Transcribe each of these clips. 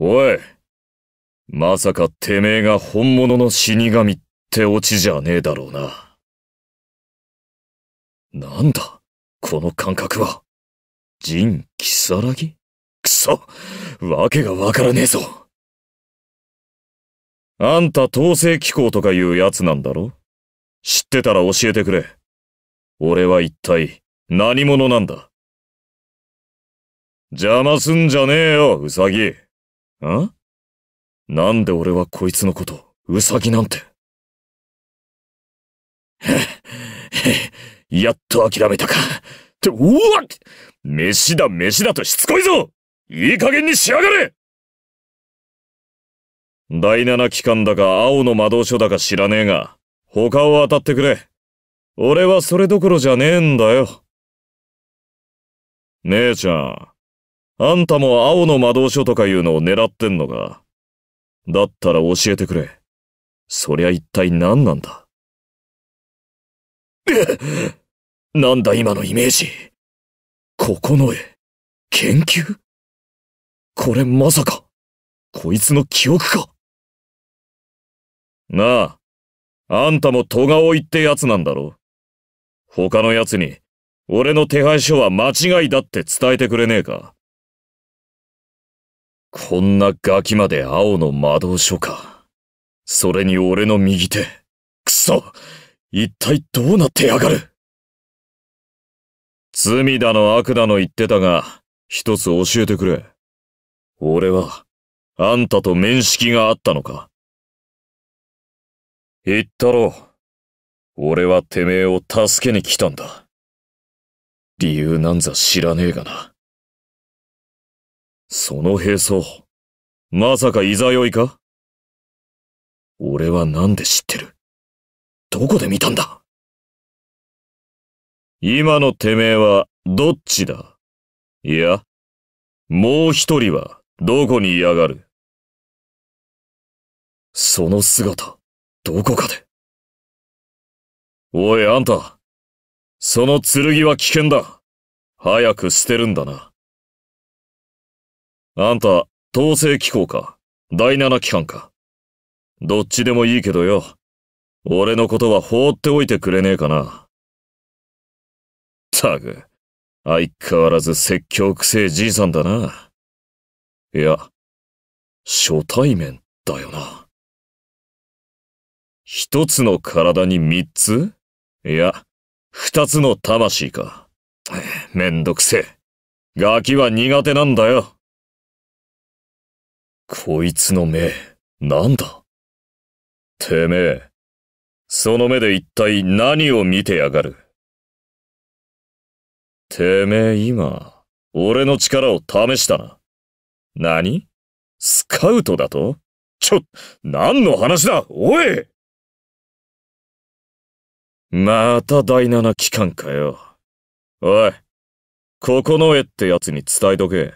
おい。まさかてめえが本物の死神ってオチじゃねえだろうな。なんだこの感覚は。人、キサラギくそわけがわからねえぞ。あんた統制機構とかいうやつなんだろ知ってたら教えてくれ。俺は一体何者なんだ邪魔すんじゃねえよ、ウサギ。んなんで俺はこいつのこと、ウサギなんて。やっと諦めたか。って、うわっ飯だ飯だとしつこいぞいい加減にしやがれ第七機関だか青の魔導書だか知らねえが、他を当たってくれ。俺はそれどころじゃねえんだよ。姉ちゃん。あんたも青の魔導書とかいうのを狙ってんのか。だったら教えてくれ。そりゃ一体何なんだ。なんだ今のイメージ。ここの絵、研究これまさか、こいつの記憶か。なあ、あんたも戸川一ってやつなんだろ。他の奴に、俺の手配書は間違いだって伝えてくれねえか。こんなガキまで青の魔導書か。それに俺の右手。くそ一体どうなってやがる罪だの悪だの言ってたが、一つ教えてくれ。俺は、あんたと面識があったのか言ったろ俺はてめえを助けに来たんだ。理由なんざ知らねえがな。その兵装、まさかいざよいか俺はなんで知ってるどこで見たんだ今のてめえはどっちだいや、もう一人はどこにいやがるその姿、どこかで。おいあんた、その剣は危険だ。早く捨てるんだな。あんた、統制機構か、第七機関か。どっちでもいいけどよ。俺のことは放っておいてくれねえかな。たぐ、相変わらず説教くせえじいさんだな。いや、初対面だよな。一つの体に三ついや、二つの魂か。めんどくせえ。ガキは苦手なんだよ。こいつの目、なんだてめえ、その目で一体何を見てやがるてめえ今、俺の力を試したな。何スカウトだとちょ、何の話だおいまた第七機関かよ。おい、ここの絵ってやつに伝えとけ。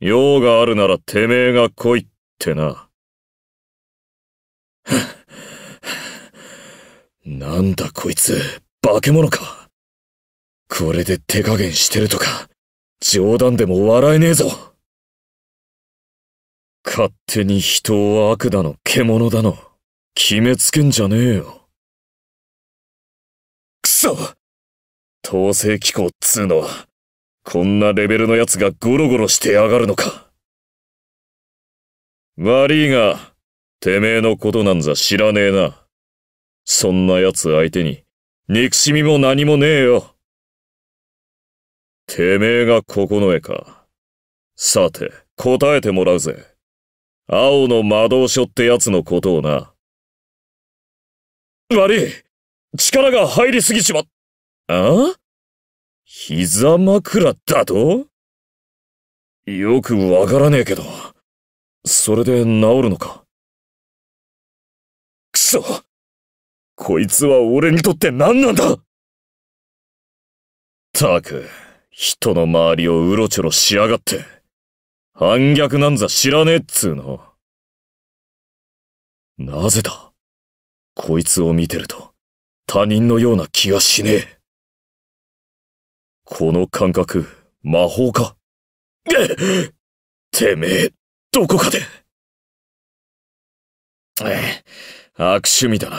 用があるならてめえが来いってな。なんだこいつ、化け物か。これで手加減してるとか、冗談でも笑えねえぞ。勝手に人を悪だの獣だの、決めつけんじゃねえよ。くそ統制機構っつうのは、こんなレベルのやつがゴロゴロしてやがるのか。悪いが、てめえのことなんざ知らねえな。そんな奴相手に、憎しみも何もねえよ。てめえが九重か。さて、答えてもらうぜ。青の魔導書ってやつのことをな。悪い力が入りすぎちまっ、ああ膝枕だとよくわからねえけど、それで治るのか。くそこいつは俺にとって何なんだたく、人の周りをうろちょろしやがって、反逆なんざ知らねえっつうの。なぜだこいつを見てると、他人のような気がしねえ。この感覚、魔法か てめえ、どこかで。え悪趣味だな。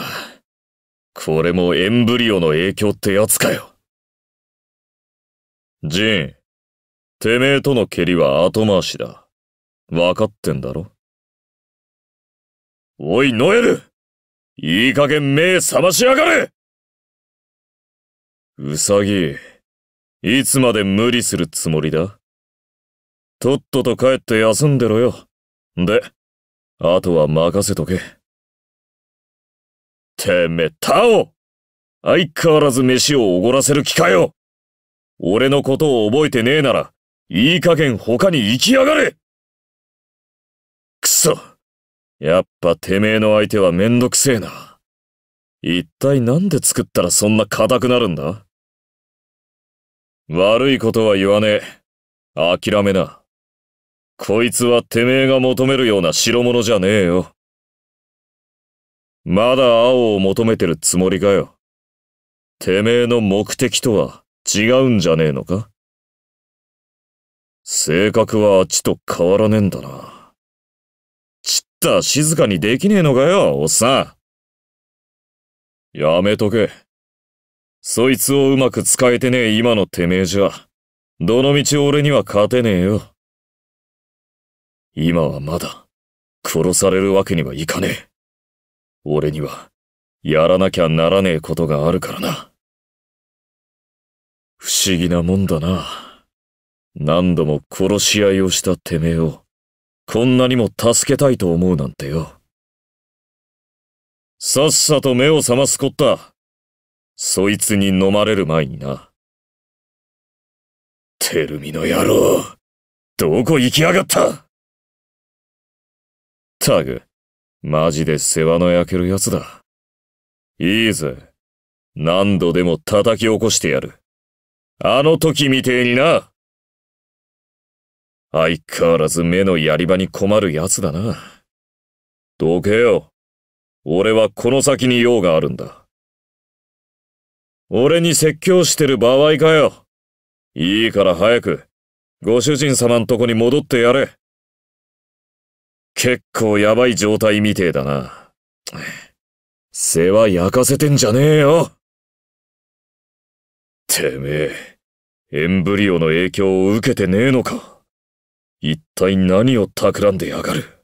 これもエンブリオの影響ってやつかよ。ジン、てめえとの蹴りは後回しだ。わかってんだろおい、ノエルいい加減目覚ましやがれウサギ。いつまで無理するつもりだとっとと帰って休んでろよ。で、あとは任せとけ。てめえ、タオ相変わらず飯をおごらせる気かよ俺のことを覚えてねえなら、いい加減他に行きやがれくそやっぱてめえの相手はめんどくせえな。一体なんで作ったらそんな硬くなるんだ悪いことは言わねえ。諦めな。こいつはてめえが求めるような代物じゃねえよ。まだ青を求めてるつもりかよ。てめえの目的とは違うんじゃねえのか性格はあっちと変わらねえんだな。ちった静かにできねえのかよ、おっさん。やめとけ。そいつをうまく使えてねえ今のてめえじゃ、どのみち俺には勝てねえよ。今はまだ、殺されるわけにはいかねえ。俺には、やらなきゃならねえことがあるからな。不思議なもんだな。何度も殺し合いをしたてめえを、こんなにも助けたいと思うなんてよ。さっさと目を覚ますこった。そいつに飲まれる前にな。てるみの野郎、どこ行きやがったタグ、マジで世話の焼ける奴だ。いいぜ。何度でも叩き起こしてやる。あの時みてえにな。相変わらず目のやり場に困る奴だな。どけよ。俺はこの先に用があるんだ。俺に説教してる場合かよ。いいから早く、ご主人様んとこに戻ってやれ。結構やばい状態みてえだな。世話焼かせてんじゃねえよ。てめえ、エンブリオの影響を受けてねえのか。一体何を企んでやがる。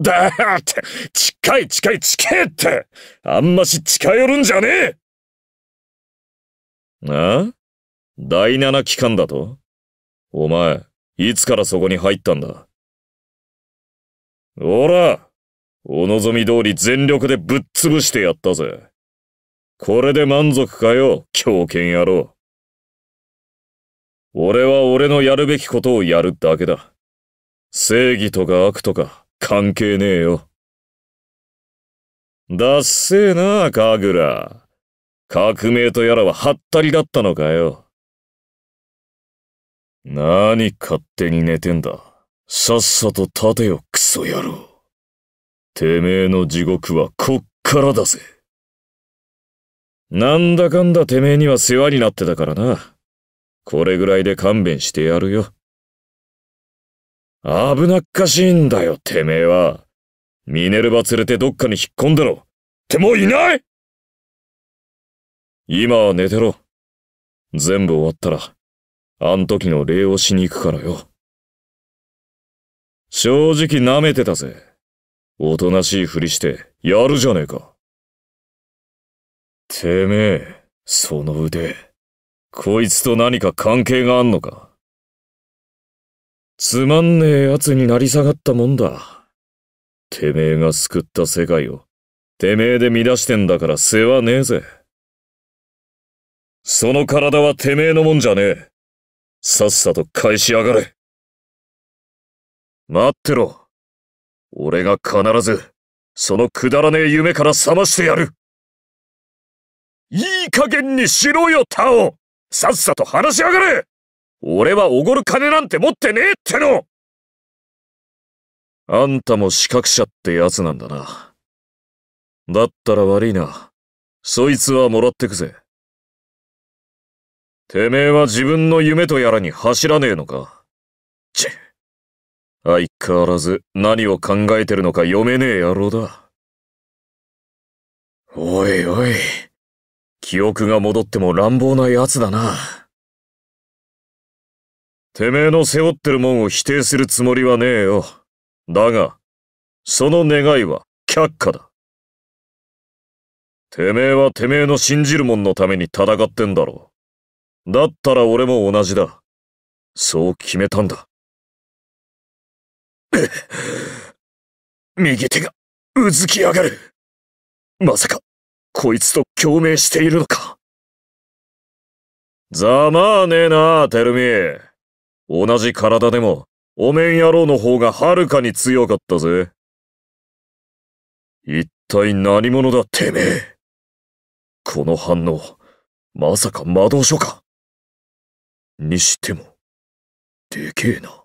だって、近い近い近いって、あんまし近寄るんじゃねえあ第七機関だとお前、いつからそこに入ったんだおら、お望み通り全力でぶっ潰してやったぜ。これで満足かよ、狂犬野郎。俺は俺のやるべきことをやるだけだ。正義とか悪とか、関係ねえよ。だっせえな、カグラ。革命とやらはハッタリだったのかよ。何勝手に寝てんだ。さっさと立てよ、クソ野郎。てめえの地獄はこっからだぜ。なんだかんだてめえには世話になってたからな。これぐらいで勘弁してやるよ。危なっかしいんだよ、てめえは。ミネルヴァ連れてどっかに引っ込んだろ。ってもういない今は寝てろ。全部終わったら、あん時の礼をしに行くからよ。正直舐めてたぜ。おとなしいふりして、やるじゃねえか。てめえ、その腕。こいつと何か関係があんのかつまんねえ奴になり下がったもんだ。てめえが救った世界を、てめえで乱してんだから世話ねえぜ。その体はてめえのもんじゃねえ。さっさと返しやがれ。待ってろ。俺が必ず、そのくだらねえ夢から覚ましてやる。いい加減にしろよ、タオさっさと話しやがれ俺はおごる金なんて持ってねえってのあんたも資格者ってやつなんだな。だったら悪いな。そいつはもらってくぜ。てめえは自分の夢とやらに走らねえのか。チッ。相変わらず何を考えてるのか読めねえ野郎だ。おいおい。記憶が戻っても乱暴な奴だな。てめえの背負ってるもんを否定するつもりはねえよ。だが、その願いは却下だ。てめえはてめえの信じるもんのために戦ってんだろう。だったら俺も同じだ。そう決めたんだ。右手がうずき上がる。まさか、こいつと共鳴しているのか。ざまあねえな、テルミ。同じ体でも、お面野郎の方がはるかに強かったぜ。一体何者だてめえ。この反応、まさか魔導書かにしても、でけえな。